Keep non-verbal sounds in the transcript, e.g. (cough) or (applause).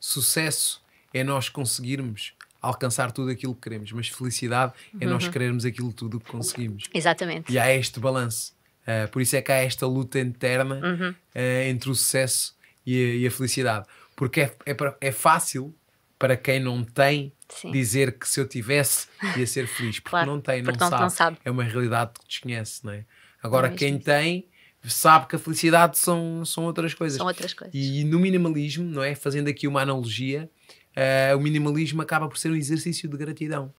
Sucesso é nós conseguirmos alcançar tudo aquilo que queremos, mas felicidade é uhum. nós querermos aquilo tudo que conseguimos. Exatamente. E há este balanço. Uh, por isso é que há esta luta interna uhum. uh, entre o sucesso e a, e a felicidade. Porque é, é, é, fácil para quem não tem Sim. dizer que se eu tivesse ia ser feliz, (laughs) porque claro, não tem, não, porque sabe. não, sabe. É uma realidade que desconhece, não é? Agora, não é quem tem sabe que a felicidade são, são outras coisas. São outras coisas. E no minimalismo, não é? Fazendo aqui uma analogia, uh, o minimalismo acaba por ser um exercício de gratidão.